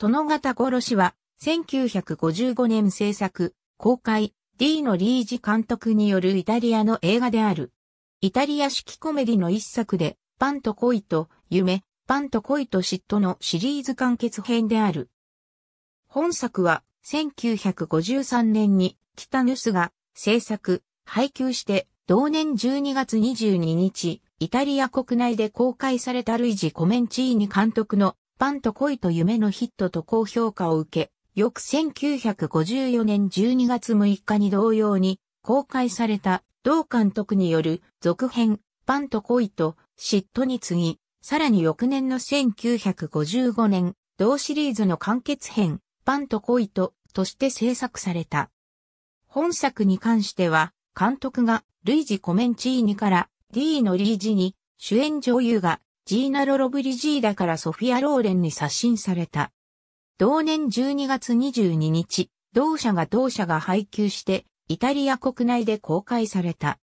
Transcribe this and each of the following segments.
殿方殺しは、1955年制作、公開、D のリージ監督によるイタリアの映画である。イタリア式コメディの一作で、パンと恋と夢、パンと恋と嫉妬のシリーズ完結編である。本作は、1953年に、北ヌスが制作、配給して、同年12月22日、イタリア国内で公開されたルイジ・コメンチーニ監督の般と恋と夢のヒットと高評価を受け、翌1954年12月6日に同様に公開された同監督による続編、パンと恋と嫉妬に次ぎ、さらに翌年の1955年、同シリーズの完結編、パンと恋ととして制作された。本作に関しては、監督がルイジ・コメンチーニから D のリージに、主演女優がジーナロ・ロブリジーダからソフィア・ローレンに刷新された。同年12月22日、同社が同社が配給して、イタリア国内で公開された。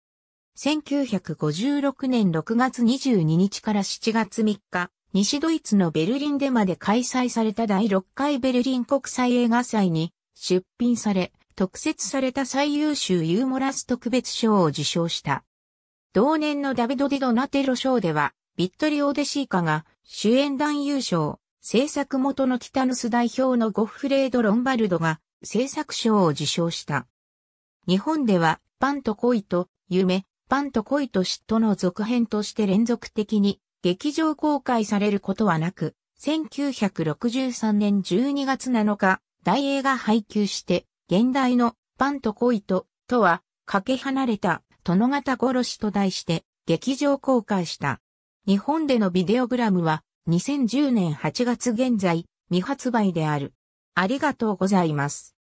1956年6月22日から7月3日、西ドイツのベルリンでまで開催された第6回ベルリン国際映画祭に出品され、特設された最優秀ユーモラス特別賞を受賞した。同年のダビド・ディ・ドナテロ賞では、ビットリオデシーカが主演男優賞、制作元のティタヌス代表のゴッフレード・ロンバルドが制作賞を受賞した。日本ではパンと恋と夢、パンと恋と嫉妬の続編として連続的に劇場公開されることはなく、1963年12月7日、大映が配給して、現代のパンと恋と、とは、かけ離れた、殿方殺しと題して、劇場公開した。日本でのビデオグラムは2010年8月現在未発売である。ありがとうございます。